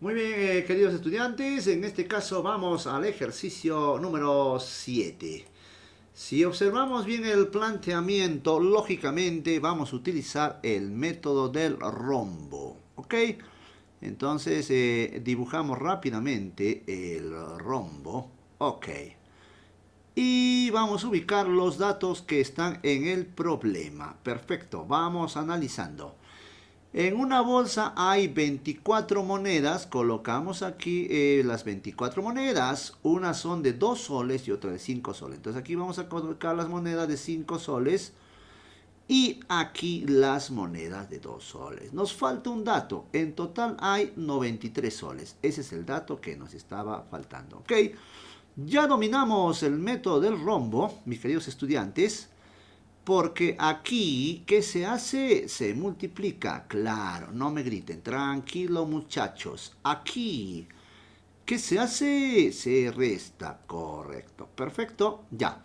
Muy bien, eh, queridos estudiantes, en este caso vamos al ejercicio número 7. Si observamos bien el planteamiento, lógicamente vamos a utilizar el método del rombo, ¿ok? Entonces eh, dibujamos rápidamente el rombo, ok. Y vamos a ubicar los datos que están en el problema. Perfecto, vamos analizando. En una bolsa hay 24 monedas, colocamos aquí eh, las 24 monedas, unas son de 2 soles y otra de 5 soles. Entonces aquí vamos a colocar las monedas de 5 soles y aquí las monedas de 2 soles. Nos falta un dato, en total hay 93 soles, ese es el dato que nos estaba faltando, ¿ok? Ya dominamos el método del rombo, mis queridos estudiantes porque aquí, ¿qué se hace? Se multiplica, claro, no me griten, tranquilo muchachos, aquí, ¿qué se hace? Se resta, correcto, perfecto, ya.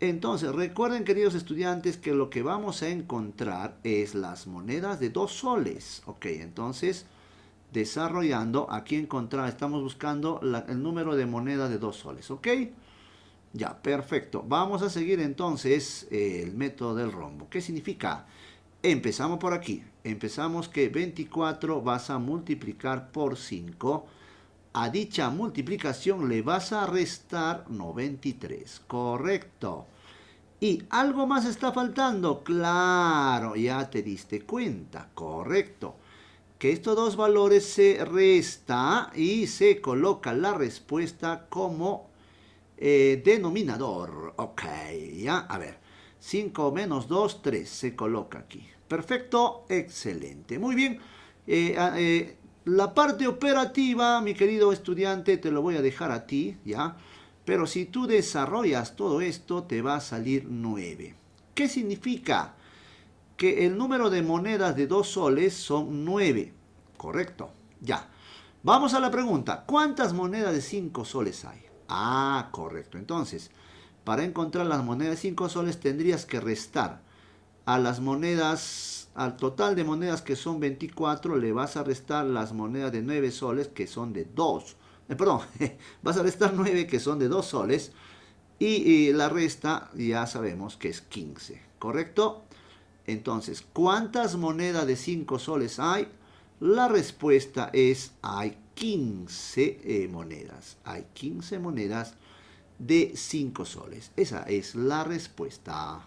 Entonces, recuerden, queridos estudiantes, que lo que vamos a encontrar es las monedas de dos soles. Ok, entonces, desarrollando, aquí encontramos, estamos buscando el número de monedas de dos soles, ¿ok? Ya, perfecto. Vamos a seguir entonces eh, el método del rombo. ¿Qué significa? Empezamos por aquí. Empezamos que 24 vas a multiplicar por 5. A dicha multiplicación le vas a restar 93. Correcto. Y algo más está faltando. Claro, ya te diste cuenta. Correcto. Que estos dos valores se resta y se coloca la respuesta como eh, denominador, ok, ya, a ver, 5 menos 2, 3, se coloca aquí. Perfecto, excelente, muy bien. Eh, ah, eh, la parte operativa, mi querido estudiante, te lo voy a dejar a ti, ya. Pero si tú desarrollas todo esto, te va a salir 9. ¿Qué significa? Que el número de monedas de 2 soles son 9. Correcto, ya. Vamos a la pregunta. ¿Cuántas monedas de 5 soles hay? Ah, correcto. Entonces, para encontrar las monedas de 5 soles tendrías que restar a las monedas, al total de monedas que son 24, le vas a restar las monedas de 9 soles que son de 2. Eh, perdón, vas a restar 9 que son de 2 soles y, la resta ya sabemos que es 15, ¿correcto? Entonces, ¿cuántas monedas de 5 soles hay? La respuesta es hay 15. 15 eh, monedas. Hay 15 monedas de 5 soles. Esa es la respuesta.